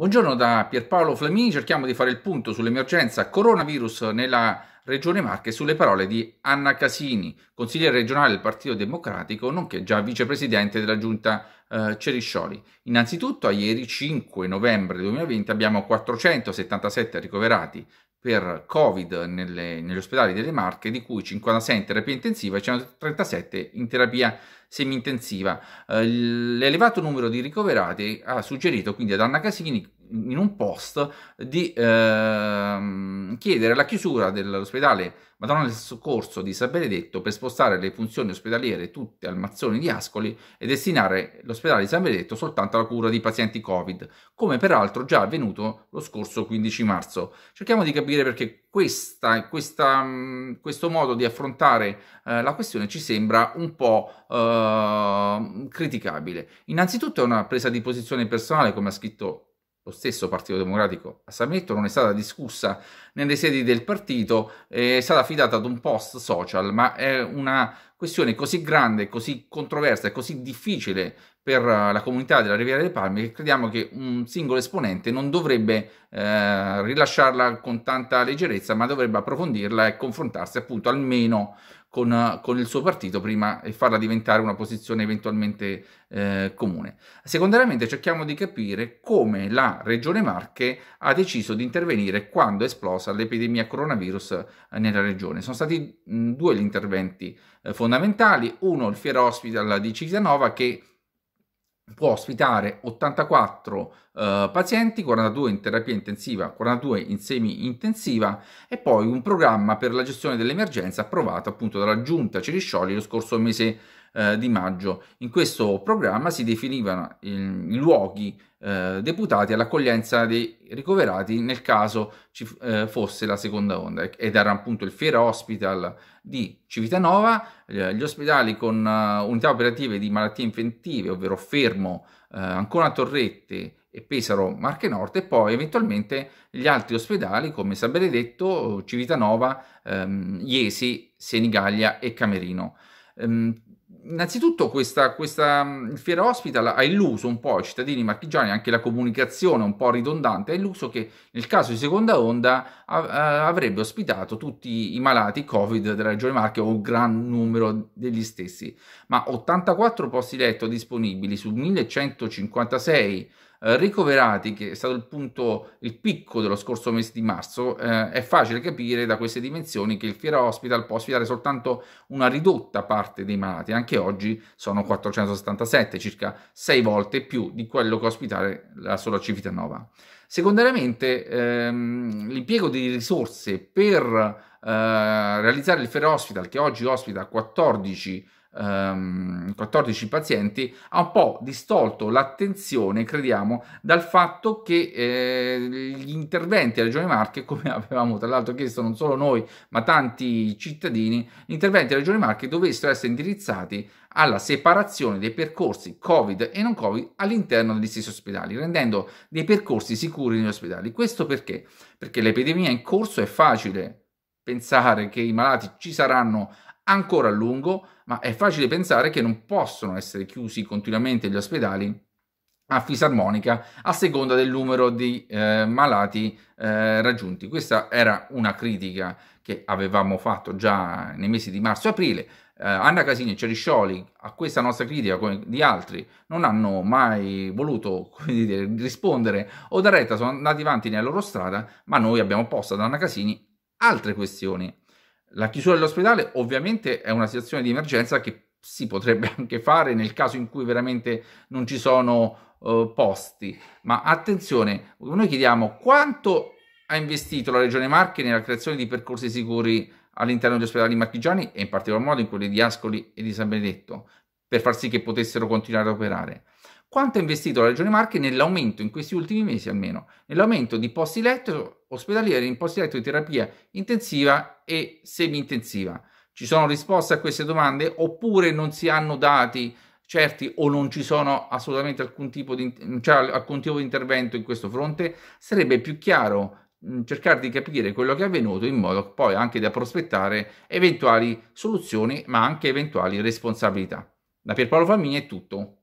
Buongiorno da Pierpaolo Flamini, cerchiamo di fare il punto sull'emergenza coronavirus nella Regione Marche sulle parole di Anna Casini, consigliere regionale del Partito Democratico, nonché già vicepresidente della giunta eh, Ceriscioli. Innanzitutto, a ieri 5 novembre 2020 abbiamo 477 ricoverati per Covid nelle, negli ospedali delle Marche, di cui 56 in terapia intensiva e 137 in terapia semi-intensiva. Eh, l'elevato numero di ricoverati ha suggerito quindi ad Anna Casini in un post di ehm, chiedere la chiusura dell'ospedale Madonna del Soccorso di San Benedetto per spostare le funzioni ospedaliere tutte al Mazzoni di Ascoli e destinare l'ospedale di San Benedetto soltanto alla cura di pazienti Covid, come peraltro già avvenuto lo scorso 15 marzo. Cerchiamo di capire perché questa, questa, mm, questo modo di affrontare eh, la questione ci sembra un po' eh, criticabile. Innanzitutto è una presa di posizione personale, come ha scritto lo stesso Partito Democratico a Sametto, non è stata discussa nelle sedi del partito, è stata affidata ad un post social, ma è una questione così grande, così controversa e così difficile per eh, la comunità della Riviera dei Palmi che crediamo che un singolo esponente non dovrebbe eh, rilasciarla con tanta leggerezza, ma dovrebbe approfondirla e confrontarsi appunto almeno con, con, il suo partito prima e farla diventare una posizione eventualmente eh, comune. Secondariamente cerchiamo di capire come la Regione Marche ha deciso di intervenire quando è esplosa l'epidemia coronavirus eh, nella regione. Sono stati mh, due gli interventi eh, fondamentali, uno il Fiera Hospital di Civitanova che può ospitare 84 eh, pazienti, 42 in terapia intensiva, 42 in semi-intensiva e poi un programma per la gestione dell'emergenza approvato appunto dalla giunta Ciriscioli lo scorso mese eh, di maggio. In questo programma si definivano i luoghi eh, deputati all'accoglienza dei ricoverati nel caso ci eh, fosse la seconda onda ed era appunto il Fiera Hospital di Civitanova, gli ospedali con uh, unità operative di malattie infettive, ovvero Fermo, eh, Ancona Torrette, e Pesaro Marche Nord e poi eventualmente gli altri ospedali come San Benedetto, Civitanova, ehm, Iesi, Senigallia e Camerino. Ehm, innanzitutto questa, questa mm, fiera hospital ha illuso un po' i cittadini marchigiani, anche la comunicazione un po' ridondante, ha illuso che nel caso di seconda onda eh, avrebbe ospitato tutti i malati Covid della Regione Marche o un gran numero degli stessi, ma 84 posti letto disponibili su 1156 eh, ricoverati, che è stato il punto, il picco dello scorso mese di marzo, eh, è facile capire da queste dimensioni che il Fiera Hospital può ospitare soltanto una ridotta parte dei malati. Anche oggi sono 477, circa 6 volte più di quello che ospitare la sola Civitanova. Secondariamente, ehm, l'impiego di risorse per eh, realizzare il Fiera Hospital, che oggi ospita 14 ehm, 14 pazienti, ha un po' distolto l'attenzione, crediamo, dal fatto che eh, gli interventi alla Regione Marche, come avevamo tra l'altro chiesto non solo noi, ma tanti cittadini, gli interventi alla Regione Marche dovessero essere indirizzati alla separazione dei percorsi Covid e non Covid all'interno degli stessi ospedali, rendendo dei percorsi sicuri negli ospedali. Questo perché? Perché l'epidemia in corso è facile pensare che i malati ci saranno ancora a lungo, ma è facile pensare che non possono essere chiusi continuamente gli ospedali a fisarmonica a seconda del numero di eh, malati eh, raggiunti. Questa era una critica che avevamo fatto già nei mesi di marzo-aprile. Eh, Anna Casini e Ceriscioli a questa nostra critica, come di altri, non hanno mai voluto dire, rispondere o da retta, sono andati avanti nella loro strada, ma noi abbiamo posto ad Anna Casini altre questioni la chiusura dell'ospedale ovviamente è una situazione di emergenza che si potrebbe anche fare nel caso in cui veramente non ci sono eh, posti, ma attenzione, noi chiediamo quanto ha investito la Regione Marche nella creazione di percorsi sicuri all'interno degli ospedali marchigiani e in particolar modo in quelli di Ascoli e di San Benedetto, per far sì che potessero continuare ad operare. Quanto ha investito la Regione Marche nell'aumento, in questi ultimi mesi almeno, nell'aumento di posti letto ospedalieri in posti letto di terapia intensiva e semi-intensiva? Ci sono risposte a queste domande oppure non si hanno dati certi o non ci sono assolutamente alcun tipo di, cioè, alcun tipo di intervento in questo fronte? Sarebbe più chiaro cercare di capire quello che è avvenuto in modo poi anche da prospettare eventuali soluzioni ma anche eventuali responsabilità. Da Pierpaolo Famiglia è tutto.